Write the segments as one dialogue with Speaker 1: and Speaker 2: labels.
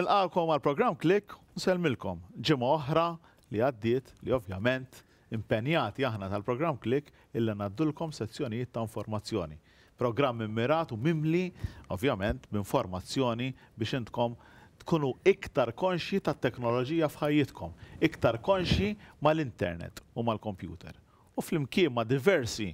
Speaker 1: Nilqalkom għal program klik u ġimgħa oħra li għaddiet li ovvjament impenjati aħna tal-program klik illa naddulkom sezzjonijiet ta' informazzjoni. Program immirat u mimli, ovvjament, b'informazzjoni biex intkom tkunu iktar konxi ta' teknoloġija fħajjitkom, iktar konxi mal-internet u mal-kompjuter. U fl-imkien ma' diversi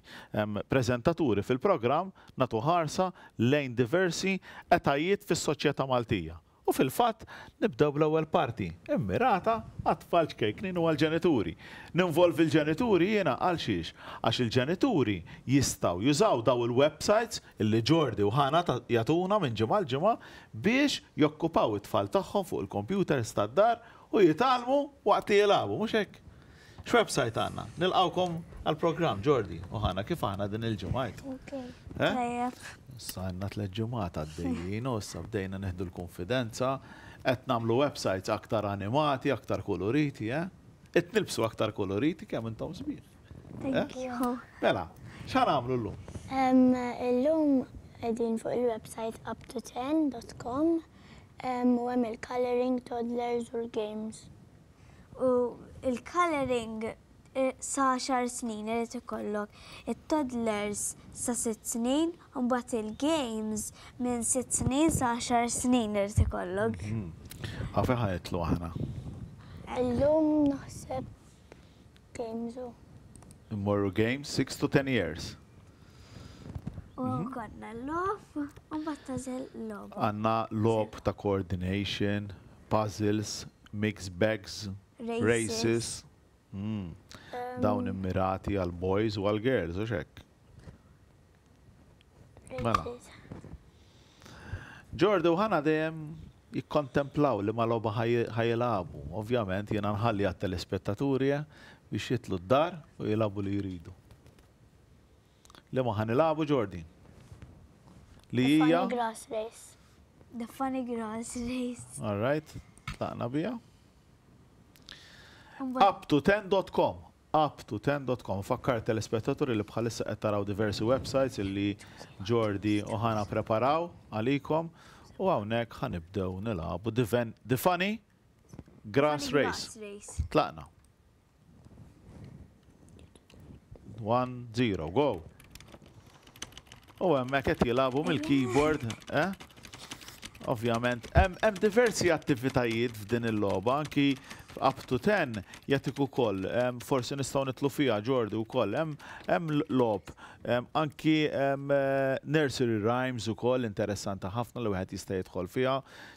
Speaker 1: prezentaturi fil-program natu ħarsa lejn diversi etajiet fis-soċjetà Maltija U fil-fat, nibdaw l-ewwel parti, immirata għatfalċ kejknin u għal-ġenituri. Ninvolvi l-ġenituri jena għal xiex, għax il-ġenituri jistaw jużaw daw il-websites illi ġordi u ħana jatuna minn ġimgħa l-ġimgħa biex jokkupaw it-tfal tagħhom fuq il-kompjuters tad-dar u jitalmu waqt jilabu, mhux hekk. X'website għandna? Nilqawkom għal-programm Ġordi u ħana kif ħana din il-ġimgħa.
Speaker 2: Okay. Eh?
Speaker 1: Sajna t d-dejjino, s-sabdejna neħdu l-konfidenza, qed namlu websites aktar animati, aktar koloriti, eh? Et nilbsu aktar koloriti kemm intom sbir. Bela, eh? xan għamlu l-lum?
Speaker 2: L-lum edin fuq il-website upto u għem il-coloring toddlers or games. U il-coloring sa 10 snin irid ikollok it-toddlers sa 6 snin unbat il-games minn 6 snin sa 10 snin irid ikollok.
Speaker 1: Mhm. Għafi ħajtlu għana?
Speaker 2: Għallum naħseb games u.
Speaker 1: Immorru games 6 to 10 years.
Speaker 2: U mhm. għanna l-lob, un battazel lob Għanna
Speaker 1: lob ta' coordination, puzzles, mixed bags, races. races. Hmm. Dawn immirati għal boys u għal girls, u xek. Mela. Ġordu ħana dejjem jikkontemplaw li maloba loba Ovvjament jena nħalli għat telespettaturi biex jitlu d-dar u jilabu li jridu. Li ma ħanilabu Ġordi? Li jija? The funny
Speaker 2: grass race. The funny grass race.
Speaker 1: All right. Tlaqna bija upto10.com up210.com fakkar telespettaturi li bħalissa qed taraw diversi websites li Jordi u ħana preparaw għalikom u hawnhekk ħanibdew nilabu the funny grass race. Tlaqna. 1-0, go. U hemmhekk qed jilagħbu mill-keyboard, eh? Ovvjament, hemm diversi attivitajiet f'din il-logħba anki up to 10 jattik ukoll forsi nistgħu nitlu fiha ġordi wkoll hemm lob anki eh, nursery rhymes ukoll interessanti ħafna li wieħed jista' jidħol fiha.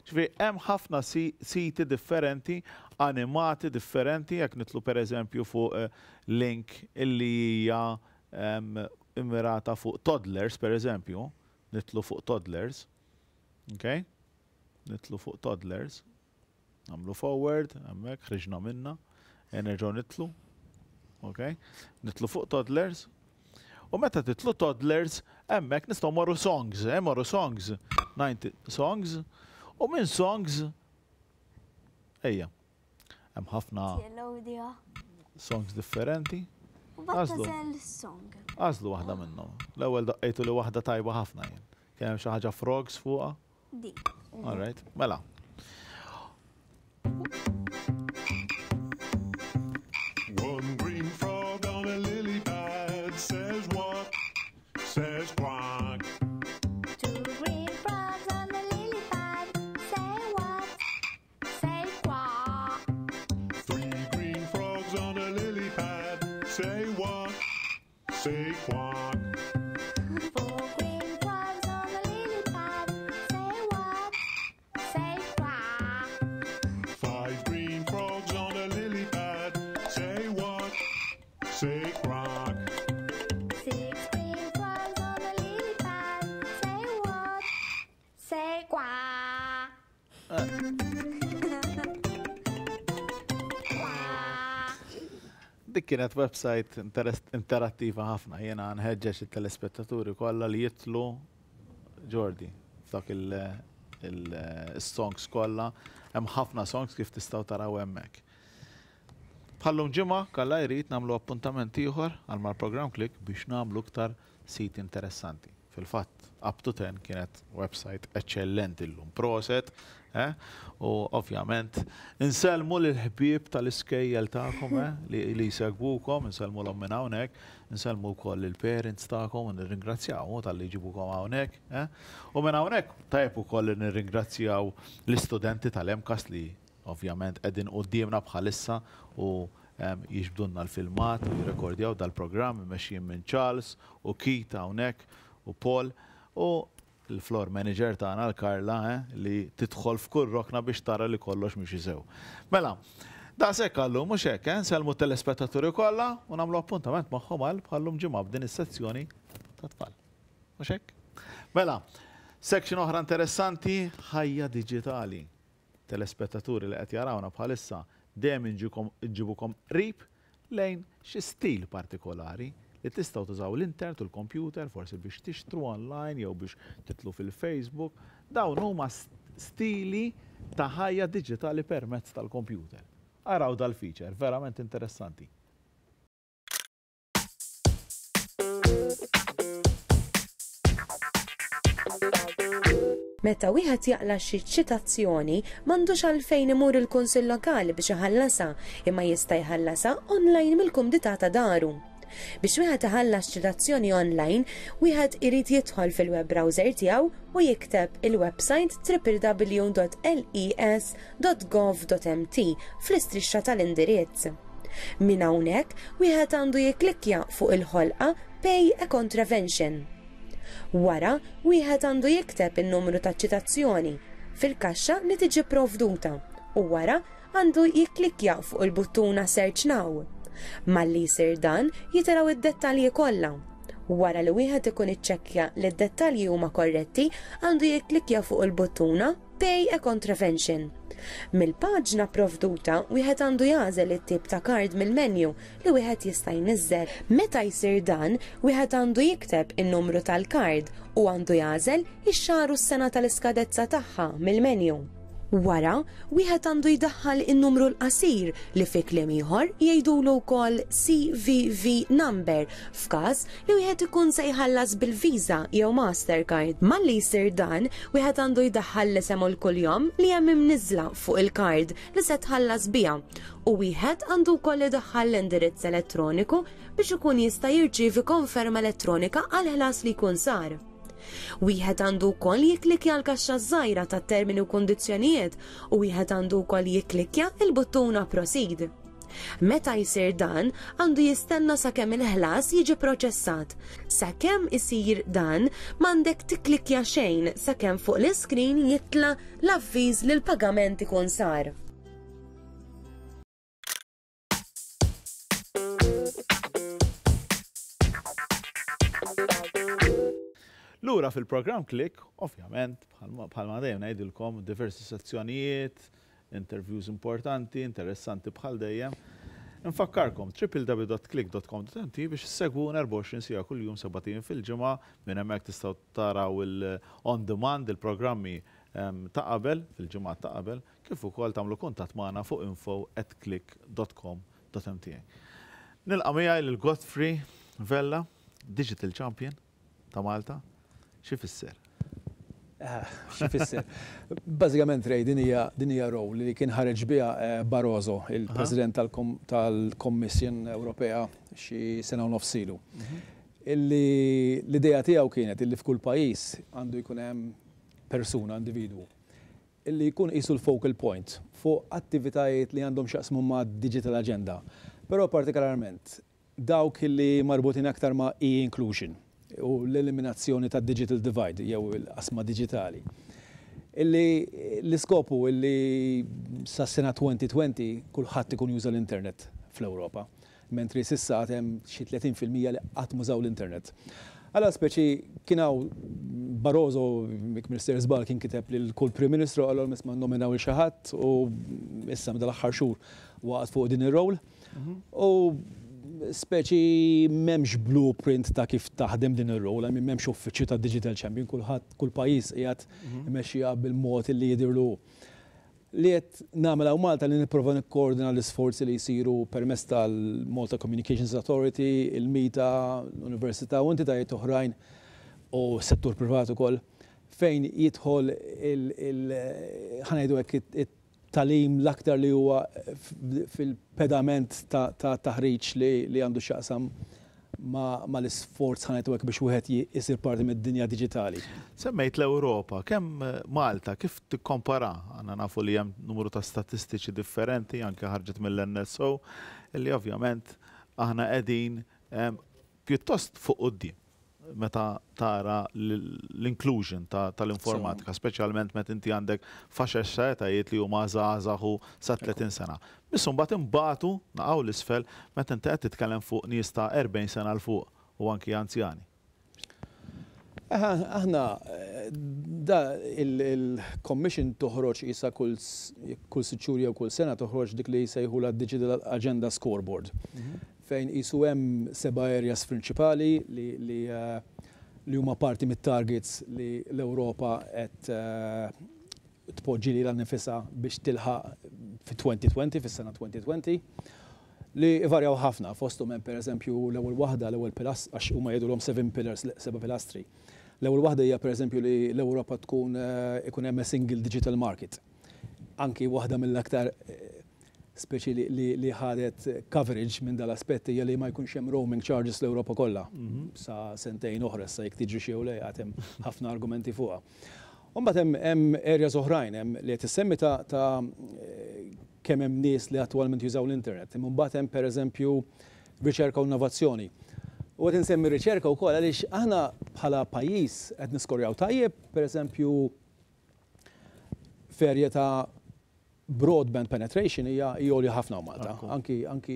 Speaker 1: Ġifi hemm ħafna siti differenti animati differenti jek nitlu pereżempju fuq eh, link illi hija immirata fuq toddlers pereżempju, nitlu fuq toddlers. Okay? Nitlu fuq toddlers għamlu forward, emmek, ħriġna minna, enerġo nitlu, ok? Nitlu fuq toddlers, U meta titlu toddlers, emmek nistaw marru songs, eh, marru songs, 90 songs, u minn songs, ejja, għam ħafna songs differenti. Għazlu. Għazlu waħda minnhom. l ewel daqqejtu li waħda tajba ħafna jen. Kemm xaħġa frogs fuqa? Di. All right, mela, Thank you. dik kienet website interattiva ħafna, jena nħeġġeġ il-telespettaturi kolla li jitlu Jordi, dak il-songs kolla, hemm ħafna songs kif tistaw taraw hemmhekk. Bħallum ġimgħa kalla jrid nagħmlu appuntament ieħor għal mal-programm klik biex nagħmlu iktar sit interessanti fil-fatt up to 10 kienet website eccellenti l-lum proset eh? u ovvjament inselmu l-ħbib tal-iskejjel ta'kom eh? li jisegwukom, inselmu l-om minn hawnhekk, inselmu wkoll il-parents ta'kom u nirringrazzjaw tal-li ġibukom hawnhekk. Eh? U minn hawnhekk tajb ukoll nirringrazzjaw l-istudenti tal emkas li ovvjament qegħdin qudiemna bħalissa u jiexbdunna l-filmat u jirrekordjaw dal-programm meċjien minn Charles u Kita hawnhekk u Paul u il-floor manager tagħna l-Karla eh, li tidħol f'kull rokna biex tara li kollox mhux jisew. Mela, da sekk għallum mhux hekk, eh, nselmu telespettaturi kollha u nagħmlu appuntament magħhom għal bħallum ġimgħa b'din is-sezzjoni ta' tfal. Mhux hekk? Mela, section oħra interessanti ħajja diġitali. Telespettaturi li qed jarawna bħalissa dejjem inġibukom rib lejn xi stil partikolari li tistaw tużaw l-internet u l kompjuter forsi biex tixtru online jew biex titlu fil-Facebook, dawn huma stili ta' ħajja digitali permezz tal kompjuter Araw dal-feature, verament interessanti.
Speaker 3: Meta wieħed jaqla xi ċitazzjoni m'għandux għalfejn imur il-kunsill lokali biex iħallasha imma jista' jħallasha online mill-kumdita ta' daru. Biex wieħed iħallas ċitazzjoni online, wieħed irid jidħol fil-web browser tiegħu u jikteb il-website www.les.gov.mt e fl-istrixxa tal-indirizz. Min hawnhekk wieħed għandu jiklikja fuq il-ħolqa Pay a Contravention. Wara, wieħed għandu jikteb in-numru ta' ċitazzjoni fil-kaxxa li tiġi provduta u wara għandu jikklikja fuq il-buttuna Search Now. Malli jisir dan jitaraw id-dettalji kollha. Wara li wieħed ikun iċċekkja li d-dettalji huma korretti, għandu jikklikja fuq il-buttuna Pay a Contravention. Mill-paġna provduta, wieħed għandu jażel it-tip ta' kard mill-menju li wieħed jista' jniżżel. Meta jsir dan, wieħed għandu jikteb in-numru tal-kard u għandu jażel ix-xahar u s-sena tal-iskadezza tagħha mill-menju. Wara, wieħed għandu jdaħħal in-numru l-qasir li fi kliem ieħor jgħidulu ukoll CVV number f'każ li wieħed ikun se jħallas bil-Visa jew Mastercard. Malli jsir dan, wieħed għandu jdaħħal l kuljom kuljum li hemm imniżla fuq il-kard li se tħallas biha. U wieħed għandu wkoll idaħħal l-indirizz elettroniku biex ikun jista' jirċievi konferma elettronika għal ħlas li jkun sar. Wieħed għandu wkoll jiklikja l-kaxxa żgħira ta' termini u kundizzjonijiet u wieħed għandu wkoll jiklikja il-buttuna proceed. Meta jsir dan, għandu jistenna sakemm il-ħlas jiġi proċessat. Sakemm isir dan, m'għandek tiklikja xejn sakemm fuq l-iskrin jitla l-avviż li l-pagament ikun sar.
Speaker 1: Lura fil-program klik, ovvjament, bħalma dejjem ngħidilkom diversi sezzjonijiet, interviews importanti, interessanti bħal dejjem. Nfakkarkom www.click.com.mt biex segwu 24 sija kull jum sabatin fil-ġimgħa minn hemmhekk tistgħu taraw il-on demand il-programmi ehm, ta' qabel, fil-ġimgħa ta' qabel, kif ukoll tagħmlu kuntatt magħna fuq info@click.com.mt. Nilqa' mija lil Godfrey Vella, Digital Champion ta' Malta. Xifisser? Eh, xifisser. Bazzikament
Speaker 4: rej, din hija row li kien ħareġ biha eh, Barroso, il-President tal-Kommissjon Ewropea xi sena u nofsilu. Mhm. Illi l-idea tiegħu kienet illi f'kull pajjiż għandu jkun hemm persuna, individwu, illi jkun qisu l-focal point fuq attivitajiet li għandhom xaqsmu ma' digital agenda. Però partikolarment dawk illi marbutin aktar ma' e-inclusion u l-eliminazzjoni ta' digital divide, jew l-qasma digitali. Illi l-iskopu illi sa' sena 2020 kulħadd ikun juża l-internet fl-Ewropa, mentri sissa għatem xi 30% li qatt mużaw l-internet. Għala speċi kienaw Barroso, Mik-Minister Zbal kien kiteb li l-kull Prim Ministru għallol misma nominaw il-xaħat u issa mdal-axħar xur waqt fuq din ir-rowl. Mhm. U speċi memx blueprint ta' kif taħdem din ir-rol, għamin memx uffiċċju ta' Digital Champion, kulħadd kull pajjiż qiegħed mhm. imexxija bil-mod li jidirlu. Li qed nagħmel Malta li nipprova nikkoordina l-isforzi li jsiru permezz tal-Malta Communications Authority, il-Mita, l-Università u entitajiet oħrajn u settur privat ukoll fejn jidħol il-ħanajdu hekk talim l-aktar li huwa eh, fil-pedament ta' taħriċ li għandu xaqsam ma l-sforz ħanet u biex wieħed jisir
Speaker 1: parti mid-dinja digitali. Semmejt l-Ewropa, kemm eh, Malta, kif tikkompara? Għanna nafu li hemm numru ta' statistiċi differenti anke ħarġet mill-NSO, illi ovvjament aħna qegħdin eh, pjuttost fuq qudiem meta tara l-inclusion tal-informatika, specialment meta inti għandek faċa xsajtajiet li huma zaħu sa' 30 sena. Missum bat imbatu naqaw l-isfel meta inti għed titkellem fuq nies ta' 40 sena l-fuq u anki anzjani.
Speaker 4: Aħna, da il-commission toħroġ jisa kull siċurja u kull sena toħroġ dik li jisa jihula Digital Agenda Scoreboard. Mhm fejn jisu hemm seba' areas prinċipali li li eh, li huma parti mit-targets li l-Ewropa qed eh, tpoġġi li l-nifisa biex tilħaq fi 2020 fis-sena 2020 li varjaw ħafna fostum hemm pereżempju l-ewwel waħda l-ewwel pilast, għax huma jgħidulhom seven pillars seba' pilastri. L-ewwel waħda hija pereżempju li l-Ewropa tkun eh, ikun hemm single digital market. Anki waħda mill-aktar speċi li ħadet coverage minn dal-aspetti li ma jkunx hemm roaming charges l-Ewropa kollha. Mhm. Sa sentejn oħra sa jekk tiġi xi lej hemm ħafna argumenti fuqha. Mbagħad hemm areas oħrajn hemm li qed issemmi ta' eh, kemm hemm nies li attwalment jużaw l-internet. Imbagħad hemm pereżempju riċerka u innovazzjoni. U qed insemmi riċerka wkoll għaliex aħna bħala pajjiż qed niskorjaw tajjeb, pereżempju ferjeta' ferje ta' broadband penetration hija joli ħafna Malta. Anki, anki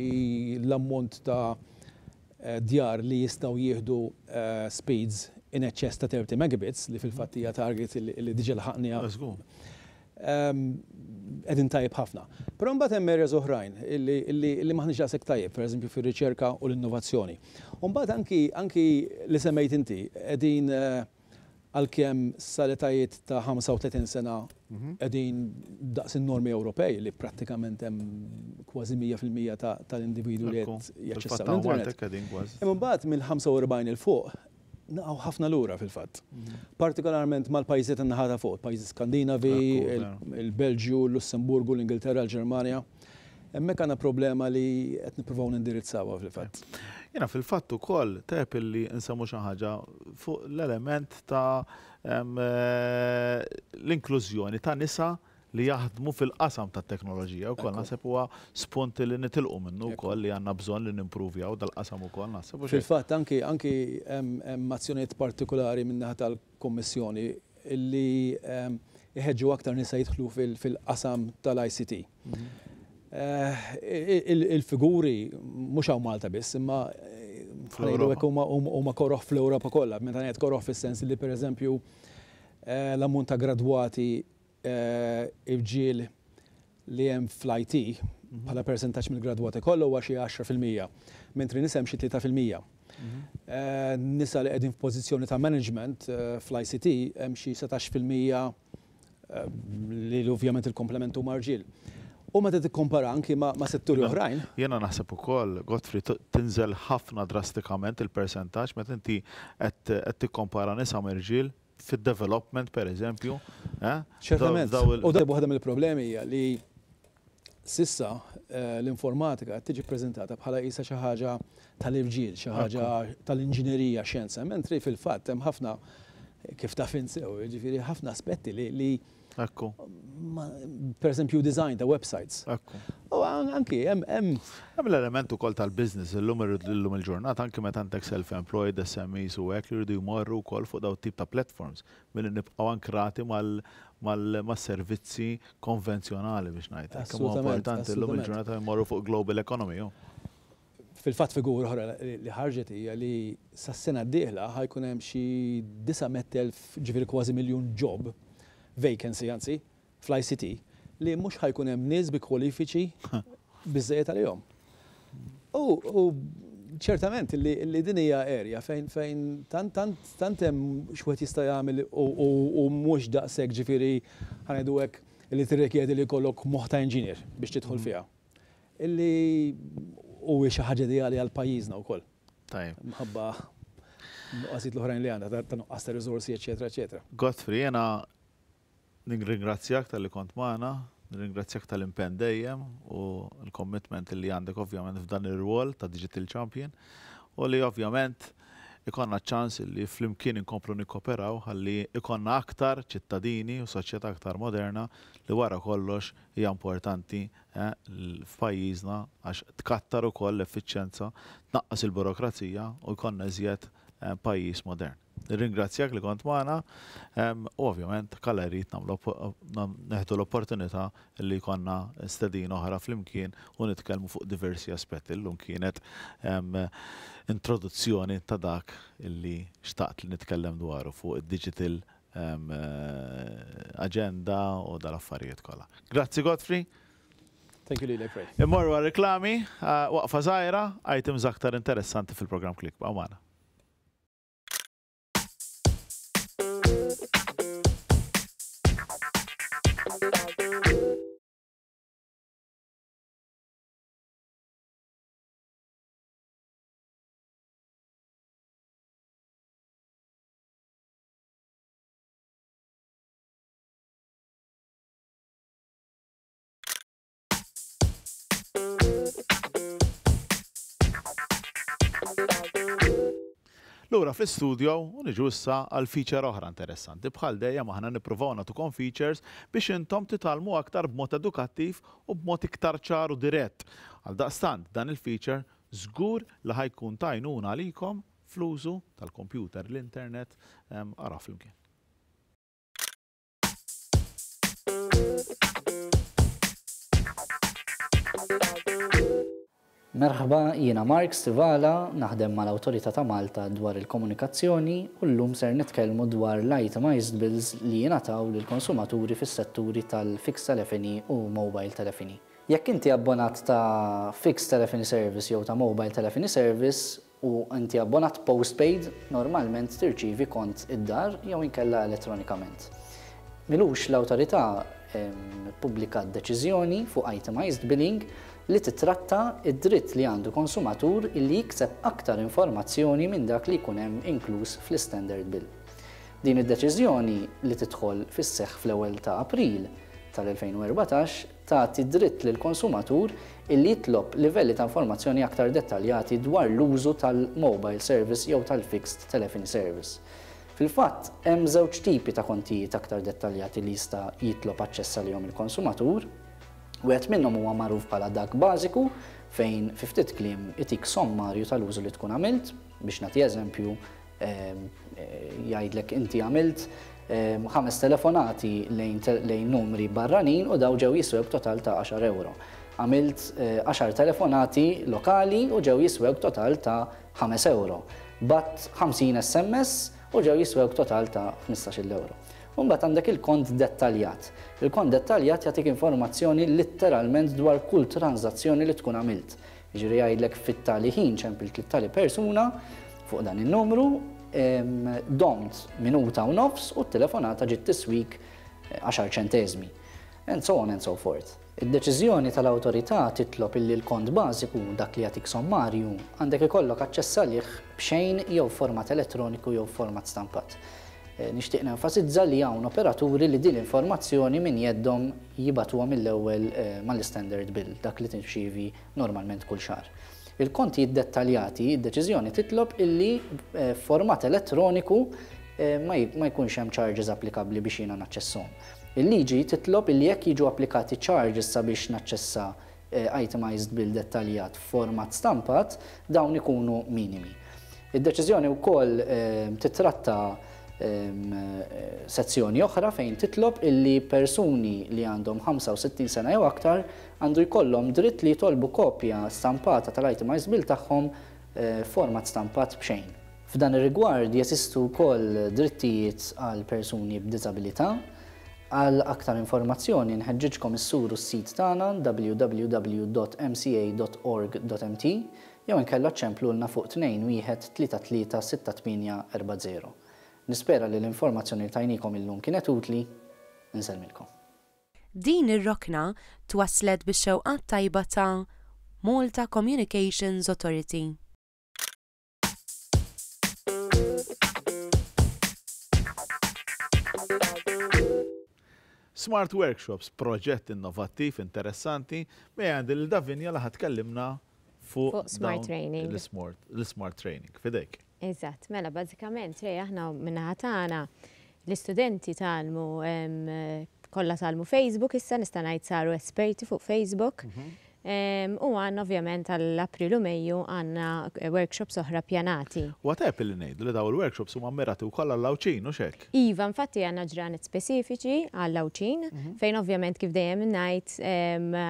Speaker 4: l-ammont ta' eh, djar li jistaw jieħdu eh, speeds in eċċess ta' 30 megabits li fil-fattija target li diġel l-ħaqnija. Ehm, edin tajib ħafna. Pero mbagħad hemm areas oħrajn li maħniġ tajib, tajjeb, pereżempju fir-riċerka u l-innovazzjoni. U mbagħad anki anki li semmejt inti qegħdin uh, eh, għal-kem saletajiet ta' 35 sena mhm. għedin daqs normi Ewropej li prattikament hemm kważi 100% tal-individu li jaċċessaw l-internet. mill-45 il fuq naqgħu ħafna lura fil-fatt. Mhm. Partikolarment mal-pajjiżiet in naħata fuq, pajjiżi Skandinavi, il-Belġju, l-Lussemburgu, l-Ingilterra, l-Ġermanja. Hemmhekk għandna problema li qed nippruvaw
Speaker 1: nindirizzawha fil-fatt. Jena fil-fatt ukoll tep li nsemmu xi ħaġa fuq l-element ta' eh, l-inklużjoni ta' nisa' li jaħdmu fil-qasam ta' teknoloġija u koll nasib huwa spunt li nitilqu minnu u koll li għanna bżon li u dal-qasam u koll nasib. fil
Speaker 4: fatt anki anki azzjoniet partikolari naħa tal-Kommissjoni li jħedġu aktar nisa jidħlu fil-qasam tal-ICT. Mhm. Eh, il-figuri mhux għaw Malta biss, imma eh, flejlek huma koroħ fl europa kollha, meta ngħid koroħ fis-sens li pereżempju eh, l-ammont ta' gradwati irġiel li hemm fl-IT mhm. bħala percentaġġ mill-gradwati kollu huwa xi 10%, fil-Mija mentri nisem xi 3%. Mhm. Nisa li qegħdin f'pożizzjoni ta' management fl-ICT hemm xi 17% li ovvjament il-komplementu marġil. U ma t kompara anki ma setturi oħrajn.
Speaker 1: Jena naħseb u koll, Gottfri, tinżel ħafna drastikament il-percentax, met inti għed t-kompara nisa merġil fil-development, per eżempju. ċertament. Eh? U da
Speaker 4: buħda il problemi li sissa eh, l-informatika tiġi prezentata bħala jisa xaħġa tal-irġil, xaħġa tal-inġinerija, xenza, mentri fil-fat, hemm ħafna kif ta' finsew, ġifiri ħafna aspetti li Ekku.
Speaker 1: Per esempio, design ta' websites. Ekku. U anki, jem, jem. Jem l-elementu kol tal-biznis, l-lum l-lum il-ġurnata, anki meta għandek self-employed, SMEs u għek, jridu jmorru kol fuq daw tip ta' platforms, mill nibqaw ankrati mal-servizzi konvenzjonali biex najta. Kemmu importanti l-lum il-ġurnata jmorru fuq global economy.
Speaker 4: Fil-fat figur oħra li ħarġet hija li sas-sena d-dieħla ħajkun hemm xi 900,000 ġifieri kważi miljun ġob vacancy għanzi, fl-ICT, li mux ħajkun hemm nies bi kwalifiċi bizzejiet għal-jom. U ċertament li din hija erja fejn fejn tant tant tant hemm xwed jista' jagħmel u mhux daqshekk ġifieri ħanejdu hekk li tirrikjedi li jkollok ta' inġinier biex tidħol mm. fiha. Illi u xi ħaġa ideali għal pajjiżna wkoll. Tajb. Mħabba nuqqasit l-oħrajn li għandha ta' nuqqas ta' riżorsi, eċetera, eċetera.
Speaker 1: Godfrey, jena Nirringrazzjak tal-li kont maħna, nirringrazzjak tal-impen dejjem u l-commitment li għandek ovvjament f'dan ir-rwol ta' Digital Champion u li ovvjament ikonna ċans li fl-imkien inkomplu nikoperaw għalli ikonna aktar ċittadini u soċieta aktar moderna li wara kollox hija importanti eh, f'pajjiżna għax tkattar ukoll l-effiċjenza, tnaqqas il-burokrazija u jkollna iżjed eh, pajjiż modern. Ringrazzjak li kont maħna, ovvjament, kalla jrit neħdu l-opportunità li konna stedin oħra fl-imkien u nitkelmu fuq diversi aspetti l-lum kienet introduzzjoni ta' dak li xtaqt li nitkellem dwaru fuq digital eh, agenda u dal-affarijiet kolla. Grazzi Godfrey. Thank you Lili, Immorru għal-reklami, eh, waqfa zaħira, items aktar interessanti fil-program klik. Bawmana. Lura fl-studio u niġu issa għal feature oħra interessanti. Bħal dejjem aħna nippruvaw nagħtukom features biex intom titalmu aktar b'mod edukattiv u b'mod iktar ċar u dirett. Għal daqstant dan il-feature żgur li ħajkun tajnuna għalikom fl-użu tal-kompjuter, l-internet, għara fl-mkien.
Speaker 2: Merħba, jina Mark Stivala, naħdem mal autorità ta' Malta dwar il-komunikazzjoni u l-lum ser nitkellmu dwar l-itemized bills li jingħataw lill konsumaturi fis-setturi tal-fix telefoni u mobile telefoni. Jekk inti abbonat ta' fix telefoni service jew ta' mobile telefoni service u inti abbonat postpaid, normalment tirċivi kont id-dar jew inkella elettronikament. Milux l-autorità pubblika d deċiżjoni fuq itemized billing li titratta id-dritt li għandu konsumatur illi jikseb aktar informazzjoni minn dak li jkun hemm inkluż fl-standard bill. Din id-deċiżjoni li tidħol fis-seħħ fl-ewwel ta' April tal-2014 tagħti dritt lil konsumatur illi jitlob livelli ta' informazzjoni aktar dettaljati dwar l-użu tal-mobile service jew tal-fixed telephone service. Fil-fatt, hemm żewġ tipi ta' kontijiet aktar dettaljati li jista' jitlob aċċess għalihom il-konsumatur, Wieħed minnhom huwa magħruf bħala dak bażiku fejn fiftit klim itik sommarju tal-użu li tkun għamilt biex nagħti eżempju ehm, eh, jgħidlek inti għamilt ehm, ħames telefonati lejn numri barranin u daw ġew jiswew total ta' 10 euro. Għamilt 10 eh, telefonati lokali u ġew jiswew total ta' 5 euro. Bat 50 SMS u ġew jiswew total ta' 15 euro. Unbat għandek il-kont dettaljat. Il-kont dettaljat jatik informazzjoni literalment dwar kull tranzazzjoni li tkun għamilt. Ġiri għajdlek fit-tali ħin ċempil tali persuna fuq dan il-numru, domt minuta u nofs u t-telefonata ġit tiswik 10 eh, ċentezmi. And so on and so forth. Id-deċiżjoni tal-autorità titlob illi l-kont bażiku dak li jagħtik sommarju għandek ikollok aċċess għalih b'xejn jew format elettroniku jew format stampat. Eh, nishtiq nenfasizza li hawn operaturi li din informazzjoni minn jeddhom jibatuha mill-ewwel eh, mal-standard bill dak li tinxivi normalment kull xar. Il-konti id-detaljati, id-deċiżjoni titlob illi eh, format elettroniku ma jkunx hemm charges applikabli biex jiena naċċessom. Il-liġi titlob illi jekk jiġu applikati charges sabiex naċċessa itemized bill dettaljat format stampat, dawn ikunu minimi. Id-deċiżjoni wkoll titratta Eh, sezzjoni oħra fejn titlob illi persuni li għandhom 65 sena jew aktar għandu jkollhom dritt li jtolbu kopja stampata tal-itemized bill tagħhom eh, format stampat bxejn. F'dan ir-rigward jesistu wkoll drittijiet għal persuni b'disabilità. Għal aktar informazzjoni nħeġġiġkom issuru s-sit tagħna www.mca.org.mt jew inkella ċemplu lna fuq 2 1 3 3 6 8 4 0. Nispera li l-informazzjoni tajnikom illum kienet utli, nsemmilkom. Din
Speaker 3: ir-rokna twaslet biex xewqat tajba ta' Malta Communications Authority.
Speaker 1: Smart Workshops, proġett innovattiv, interessanti, me għandil il-davinja laħat kellimna fuq smart training. L-smart training, fidejk.
Speaker 5: Eżatt, mela, bazzikament, rej, aħna minnaħat tagħna l-istudenti talmu kollha talmu Facebook, issa nista' ngħid saru esperti fuq Facebook. Mhm. U għan, ovvjament għall-Aprilu Mejju għanna eh, workshops oħra pjanati.
Speaker 1: Għatep li nejdu li daw il-workshops huma u wkoll għall-lawċin u xek?
Speaker 5: Iva, infatti għanna ġranet specifiċi għall-lawċin, mhm. fejn ovvjament kif dejjem najt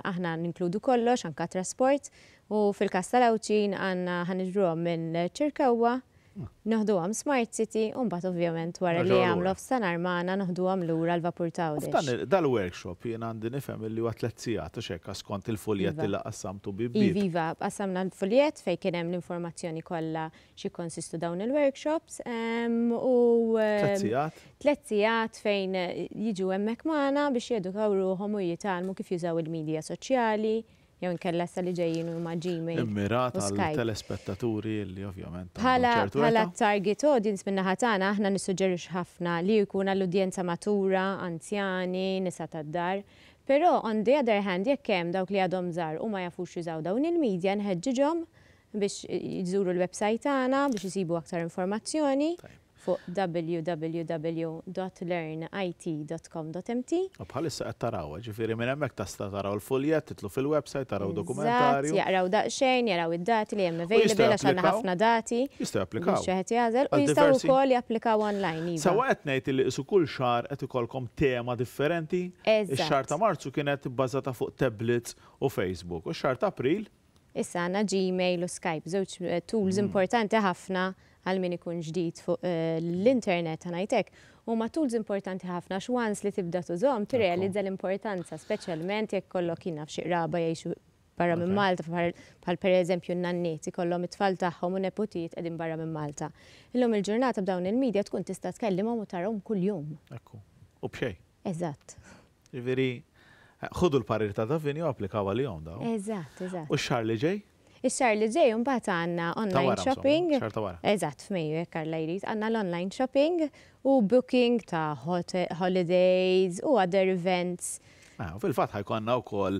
Speaker 5: aħna ninkludu kollox anka trasport u fil kasta tal-lawċin għanna ħanġruhom minn ċirkawa Noħdu għam Smart City, bat ovvjament wara li għamlu san armana noħdu għam l-ura l-vapur tawdex.
Speaker 1: Dal-workshop jien għandi nifem li għat letzijat, xekka skont il-fuljet iva. li għassamtu bibi.
Speaker 5: Iviva, għassamna iva, l foljet fej kienem l-informazzjoni kolla xie konsistu dawn il-workshops. u Tletzijat? Tletzijat fejn eh, jiġu emmek maħna biex jedukaw ruħom u jitalmu kif jużaw il-medja soċjali jew inkella sa li ġejjin huma Gmail. Immirat għal
Speaker 1: telespettaturi li ovvjament. Bħala bħala
Speaker 5: target audience minn naħa tagħna aħna nissuġġerix ħafna li jkun l udjenza matura, anzjani, nisa tad-dar. Però on the other hand jekk hemm dawk li għadhom żgħar u ma jafux jużaw dawn il-medja nħeġġiġhom biex jżuru l website tagħna biex isibu aktar informazzjoni fuq www.learnit.com.mt.
Speaker 1: Ah, bħalissa qed taraw, ġifieri minn hemmhekk tista' taraw il-fuljet, titlu fil-website, taraw dokumentarju. Jaqraw
Speaker 5: daqsxejn, jaraw id-dati li hemm available għax għandna ħafna dati.
Speaker 1: Jista' japplikaw. Xi ħed jażel u jistgħu wkoll
Speaker 5: japplikaw online. Iva. Sewa
Speaker 1: qed ngħid li su kull xahar qed ikolkom tema differenti. Ix-xahar ta' Marzu kienet bbażata fuq tablets u Facebook. U x-xahar ta' April
Speaker 5: Issa għandna Gmail u Skype, żewġ eh, tools hmm. importanti ħafna għal min ikun ġdid fuq eh, l-internet għanajtek. U ma tools importanti ħafna xwans li tibda tużom t-realizza l-importanza, specialment jekk kollok jinnaf xi raba jgħixu barra minn Malta, bħal per eżempju n-nannieti kollhom it-tfal tagħhom u nepotijiet qegħdin barra minn Malta. Illum il-ġurnata b'dawn il-medja tkun tista' tkellimhom u tarahom kuljum.
Speaker 1: Ekku, u b'xejn. Eżatt. Ġifieri, eh, ħudu l-parir ta' Davini u applikaw għal-jom daw.
Speaker 5: Eżatt, eżatt.
Speaker 1: U xar li ġej?
Speaker 5: Is-sar li ġej mbagħad għandna online shopping. Eżatt, f'Mejju hekk Karla jrid għandna l-online shopping u booking ta' holidays u other events. Ah, u fil-fat
Speaker 1: ħajkonna u koll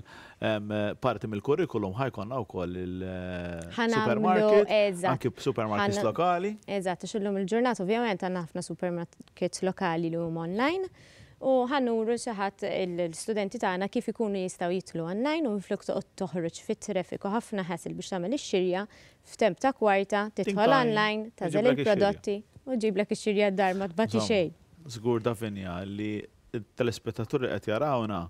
Speaker 1: parti mill-kurrikulum ħajkonna u koll il-supermarket, eh, anki supermarkets lokali.
Speaker 5: Eżatt, x'ullum il-ġurnat, ovvjament għanna ħafna supermarkets lokali li hum online u ħannuru xaħat l-studenti tagħna kif ikunu jistaw jitlu għannajn u fluk toqgħod toħroġ fit-traffiku ħafna ħasil biex tagħmel ix-xirja f'temp ta' kwarta, titħol għannajn, tażel il-prodotti u ġiblek ix-xirja d-dar ma t-bati xejn.
Speaker 1: Żgur da finja li tal telespettaturi qed jarawna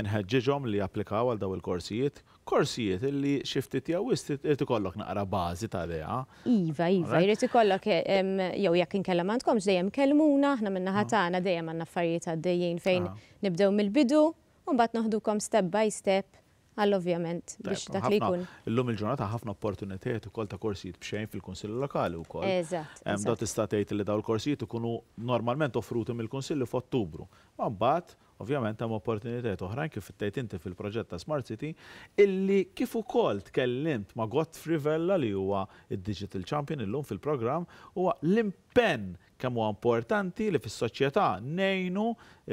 Speaker 1: nħedġiġom li japplikaw għal daw il-korsijiet, korsijiet illi xiftit jew istit irti kollok naqra bażi ta' deja.
Speaker 5: Iva, iva, irti kollok jew jekk inkellem għandkom dejjem kelmuna, aħna minna ħatana dejjem għandna affarijiet għaddejjin fejn nibdew mill-bidu, u mbagħad noħdukom step by step għall ovvjament biex dak li jkun.
Speaker 1: Illum il-ġurnata ħafna opportunitajiet ukoll ta' korsijiet b'xejn fil kunsill Lokali wkoll. Eżatt. Hemm dot tista' tgħid li daw il-korsijiet ikunu normalment offruti mill-Kunsilli f'Ottubru. Ma mbagħad Ovvjament hemm opportunitajiet oħrajn kif tgħid inti fil-proġett ta' Smart City illi kif ukoll tkellimt ma' Gottfried Vella li huwa id-Digital Champion illum fil-programm huwa l-impenn kemm huwa importanti li fis-soċjetà nejnu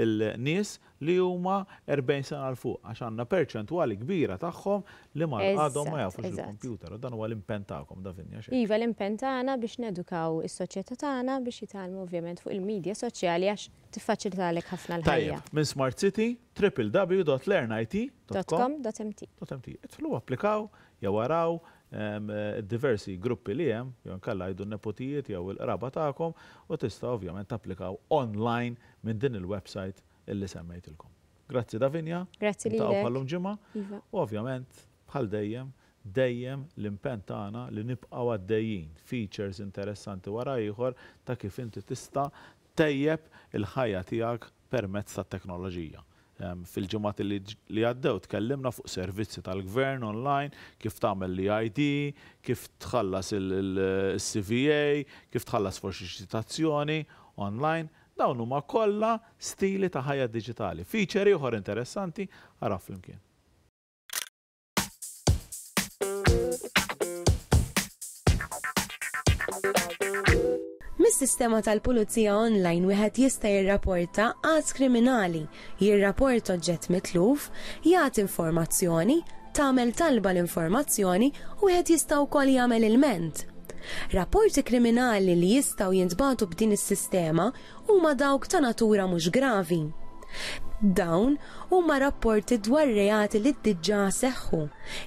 Speaker 1: l-nies li huma 40 sena l fuq għax għandna perċentwali kbira tagħhom li ma għadhom ma jafux il-kompjuter u dan huwa l impentakom tagħkom da finja xejn. Iva
Speaker 5: l impentana biex nedukaw is-soċjetà tagħna biex jitalmu ovvjament fuq il-medja soċjali għax tiffaċilitalek ħafna l-ħajja. Tajjeb,
Speaker 1: minn Smart City www.learnit.com.mt. Itlu applikaw, jawaraw, Eh, diversi gruppi li jem, jow nkalla jdu nepotijiet jew il-qraba tagħkom u tista' ovvjament tapplikaw online minn din il-website illi semmejtilkom. Grazzi Davinja. Grazzi li. Taqgħu Ta'u ġimgħa. Iva. U ovvjament bħal dejjem dejjem l impentana tagħna li nibqgħu għaddejjin features interessanti wara ieħor ta' kif inti tista' tejjeb il-ħajja tiegħek permezz tat-teknoloġija fil-ġemat li għaddew tkellimna fuq servizzi tal-gvern online, kif tagħmel l-ID, kif tħallas il-CVA, kif tħallas forsi ċitazzjoni online, dawn huma kollha stili ta' ħajja diġitali. Feature ieħor interessanti ara flimkien.
Speaker 3: sistema tal-Pulizija Online wieħed jista' jirrapporta għaż kriminali, jirrapporta oġġett mitluf, jagħt informazzjoni, tagħmel talba l-informazzjoni u wieħed jista' wkoll jagħmel ilment. Rapporti kriminali li jistgħu jintbatu b'din is-sistema huma dawk ta' natura mhux gravi. Dawn huma rapporti dwar reati li d-dġa seħħu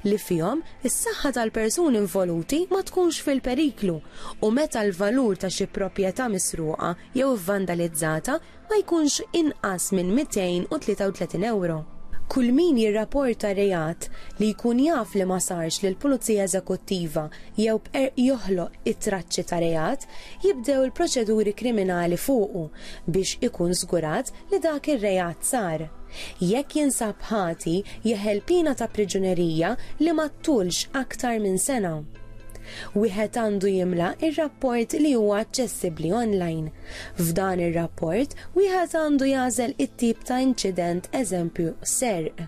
Speaker 3: li fihom is-saħħa tal-persuni involuti ma tkunx fil-periklu u meta l-valur ta' xi proprjetà misruqa jew vandalizzata ma jkunx inqas minn 233 euro kull min jirrapporta rejat li jkun jaf li ma sarx l pulizija eżekuttiva jew er- joħloq it-traċċi ta' rejat, jibdew il-proċeduri kriminali fuqu biex ikun żgurat li dak ir-rejat sar. Jekk jinsab ħati jeħelpina ta' priġunerija li ma tulx aktar minn sena wieħed għandu jimla ir-rapport li huwa aċċessibbli online. F'dan ir-rapport wieħed għandu jażel it-tip ta' inċident eżempju serq.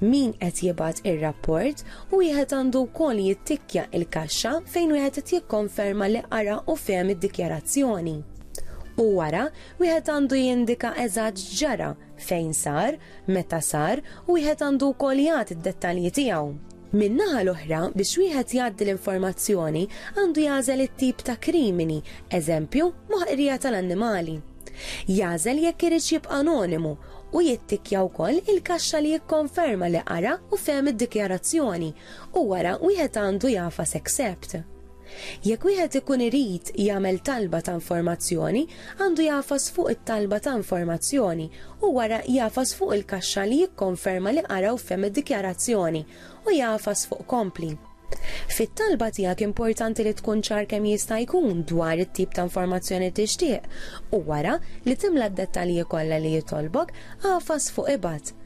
Speaker 3: Min qed jibgħat ir-rapport u wieħed għandu wkoll jittikkja il-kaxxa fejn wieħed qed jikkonferma li qara u fehem id-dikjarazzjoni. U wara, wieħed għandu jindika eżatt ġara fejn sar, meta sar u wieħed għandu wkoll jagħti id-dettalji tiegħu. Min-naħa l-oħra biex wieħed jgħaddi l-informazzjoni għandu jażel it-tip ta' krimini, eżempju moħqrija tal-annimali. Jażel jekk irid anonimu u jittikja wkoll il-kaxxa li jikkonferma li qara u fem id-dikjarazzjoni u wara wieħed għandu jafas accept. Jekk wieħed ikun irid jagħmel talba ta' informazzjoni, għandu jafas fuq it-talba ta' informazzjoni u wara jafas fuq il-kaxxa li jikkonferma li qaraw fem id-dikjarazzjoni u jafas fuq kompli. Fit-talba tiegħek importanti li tkun ċar kemm jista' jkun dwar it-tip ta' informazzjoni tixtieq u wara li timla d-dettalji kollha li jitolbok għafas fuq ibad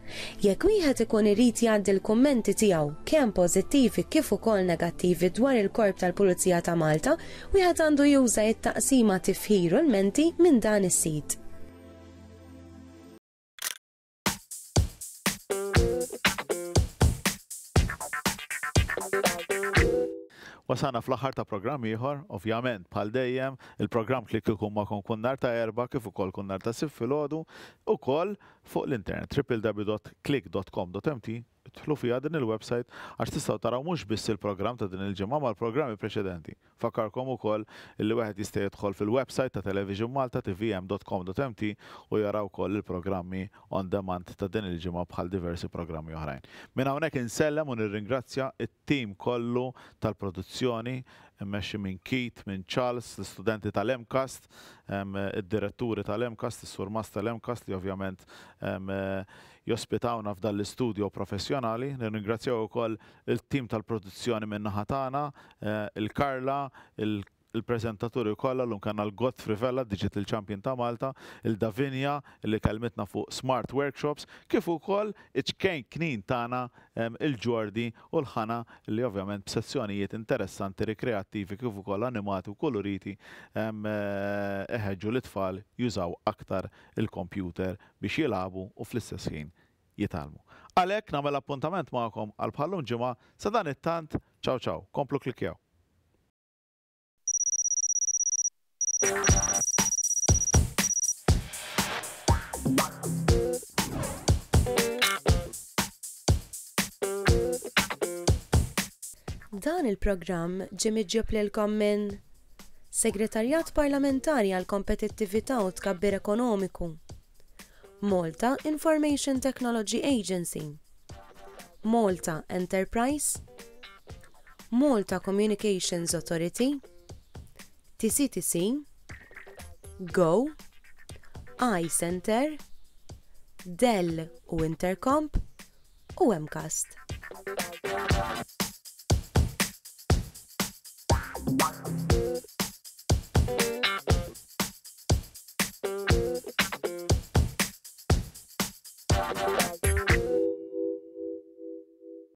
Speaker 3: Jekk wieħed ikun irid jgħaddi l-kummenti tiegħu kemm pożittivi kif ukoll negattivi dwar il-korp tal-Pulizija ta' Malta, wieħed għandu juża t taqsima tifħiru l-menti minn dan is-sit.
Speaker 1: Wasana fl-aħħar ta' programm ieħor, ovvjament bħal dejjem, il-programm klik ikun magħkom kun nar ta' erba kif ukoll kun nar ta' sif filgħodu ukoll fuq l-internet www.click.com.mt tħlu fija din il-website għax tistaw taraw mhux biss il-programm ta' din il-ġimgħa ma' l-programmi preċedenti. Fakarkom ukoll li wieħed jista' jidħol fil-website ta' Television Malta tvm.com.mt u jaraw ukoll il-programmi on demand ta' din il-ġimgħa bħal diversi programmi oħrajn. Minn hawnhekk insellem u nirringrazzja it-tim kollu tal-produzzjoni meċi minn Keith, minn Charles, l-studenti tal-MCAST, ehm, id-diretturi tal-MCAST, is-surmas tal-MCAST li ovvjament ehm, jospitawna f'dan l-istudio professjonali. Nirringrazzjaw ukoll il-tim tal-produzzjoni minn naħatana, eh, il-Karla, il-Karla, il-prezentaturi kollha l kanna l gott Frivella, Digital Champion ta' Malta, il-Davinja li kalmitna fuq Smart Workshops, kif ukoll iċkejn knin tagħna il-ġordi u l-ħana li ovvjament b'sessjonijiet interessanti rikreattivi kif ukoll animati u koloriti eh, eħeġġu l-tfal jużaw aktar il-kompjuter biex jilagħbu u fl-istess ħin jitalmu. Għalhekk nagħmel appuntament magħkom għal bħallum ġima, sa dan it-tant ċaw ċaw, komplu klikjaw.
Speaker 3: Dan il-programm ġimmi iġib lilkom minn Segretarjat Parlamentari għal Kompetittività u Tkabbir Ekonomiku, Malta Information Technology Agency, Malta Enterprise, Malta Communications Authority, TCTC, Go, iCenter, Dell u Intercomp u Mcast. Thank you.